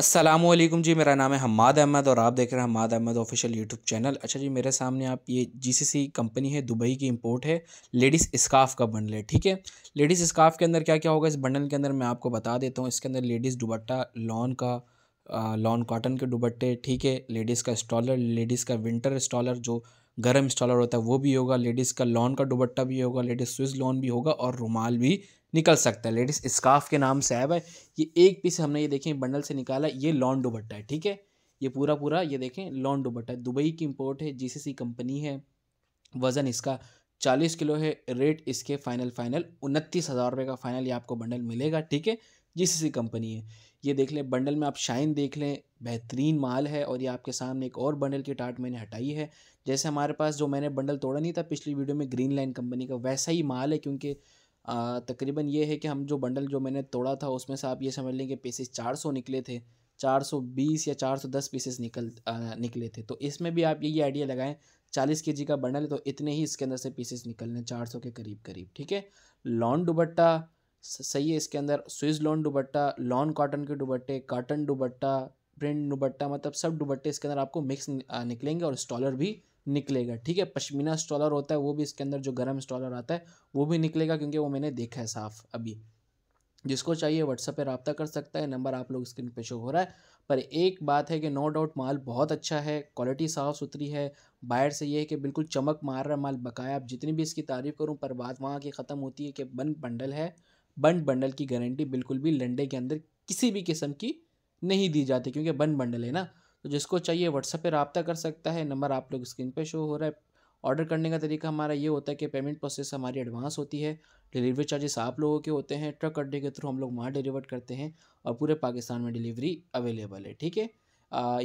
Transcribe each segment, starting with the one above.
असलम जी मेरा नाम है हमाद अहमद और आप देख रहे हैं Hamad Ahmad official YouTube channel अच्छा जी मेरे सामने आप ये जीसीसी कंपनी है दुबई की इंपोर्ट है लेडीज़ स्काफ का बंडल है ठीक है लेडीज़ स्काफ के अंदर क्या क्या होगा इस बंडल के अंदर मैं आपको बता देता हूँ इसके अंदर लेडीज़ दुबट्टा लॉन का लॉन कॉटन के दुबट्टे ठीक है लेडीज़ का स्टॉलर लेडीज़ का विंटर स्टॉलर जो गर्म स्टॉलर होता है वो भी होगा लेडीज़ का लॉन का दुबट्टा भी होगा लेडीज़ स्विस लॉन भी होगा और रुमाल भी निकल सकता है लेडीज स्काफ के नाम से आया है ये एक पीस हमने ये देखें बंडल से निकाला ये लॉन्ड दुबट्टा है ठीक है ये पूरा पूरा ये देखें लॉन दुबट्टा है दुबई की इम्पोर्ट है जीसीसी कंपनी है वज़न इसका चालीस किलो है रेट इसके फाइनल फाइनल उनतीस हज़ार रुपये का फाइनल ये आपको बंडल मिलेगा ठीक है जीसीसी कंपनी है ये देख लें बंडल में आप शाइन देख लें बेहतरीन माल है और ये आपके सामने एक और बंडल की टाट मैंने हटाई है जैसे हमारे पास जो मैंने बंडल तोड़ा नहीं था पिछली वीडियो में ग्रीन लाइन कंपनी का वैसा ही माल है क्योंकि तकरीबन ये है कि हम जो बंडल जो मैंने तोड़ा था उसमें से आप ये समझ लें कि पीसेस 400 निकले थे 420 या 410 पीसेस निकल आ, निकले थे तो इसमें भी आप यही आइडिया लगाएं 40 के का बंडल है तो इतने ही इसके अंदर से पीसेस निकलने सौ के करीब करीब ठीक है लॉन दुबट्टा सही है इसके अंदर Swiss lawn dupatta lawn cotton के दुबट्टे काटन दुबट्टा प्रिंट दुबट्टा मतलब सब दुबट्टे इसके अंदर आपको मिक्स निकलेंगे और स्टॉलर भी निकलेगा ठीक है पश्मीना स्टॉलर होता है वो भी इसके अंदर जो गर्म स्टॉलर आता है वो भी निकलेगा क्योंकि वो मैंने देखा है साफ अभी जिसको चाहिए व्हाट्सअप पर रबता कर सकता है नंबर आप लोग स्क्रीन पर शो हो रहा है पर एक बात है कि नो डाउट माल बहुत अच्छा है क्वालिटी साफ़ सुथरी है बाहर से ये है कि बिल्कुल चमक मार रहा माल बकाया आप जितनी भी इसकी तारीफ़ करूँ पर बात वहाँ की ख़त्म होती है कि बंद बंडल है बंद बंडल की गारंटी बिल्कुल भी लंडे के अंदर किसी भी किस्म की नहीं दी जाती क्योंकि बंद बंडल है ना तो जिसको चाहिए व्हाट्सअप पर रबता कर सकता है नंबर आप लोग स्क्रीन पर शो हो रहा है ऑर्डर करने का तरीका हमारा ये होता है कि पेमेंट प्रोसेस हमारी एडवांस होती है डिलीवरी चार्जेस आप लोगों के होते हैं ट्रक अड्डे के थ्रू हम लोग वहाँ डिलीवर करते हैं और पूरे पाकिस्तान में डिलीवरी अवेलेबल है ठीक है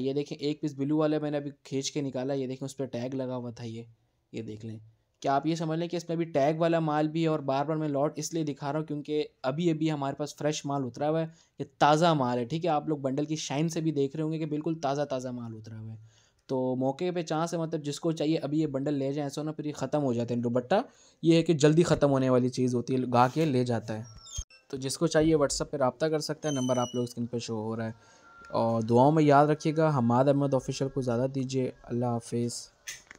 ये देखें एक पीस ब्लू वाला मैंने अभी खींच के निकाला ये देखें उस पर टैग लगा हुआ था ये ये देख लें क्या आप ये समझ लें कि इसमें अभी टैग वाला माल भी है और बार बार मैं लॉट इसलिए दिखा रहा हूँ क्योंकि अभी अभी हमारे पास फ्रेश माल उतरा हुआ है ये ताज़ा माल है ठीक है आप लोग बंडल की शाइन से भी देख रहे होंगे कि बिल्कुल ताज़ा ताज़ा माल उतरा हुआ है तो मौके पे चांस है मतलब जिसको चाहिए अभी ये बंडल ले जाए ऐसा ना फिर ये ख़त्म हो जाते हैं दुबट्टा ये है कि जल्दी ख़त्म होने वाली चीज़ होती है गा के ले जाता है तो जिसको चाहिए व्हाट्सअप पर रबता कर सकता है नंबर आप लोग स्क्रीन पर शो हो रहा है और दुआओं में याद रखिएगा हमाद अहमद ऑफिशियल को ज़्यादा दीजिए अल्लाह हाफिज़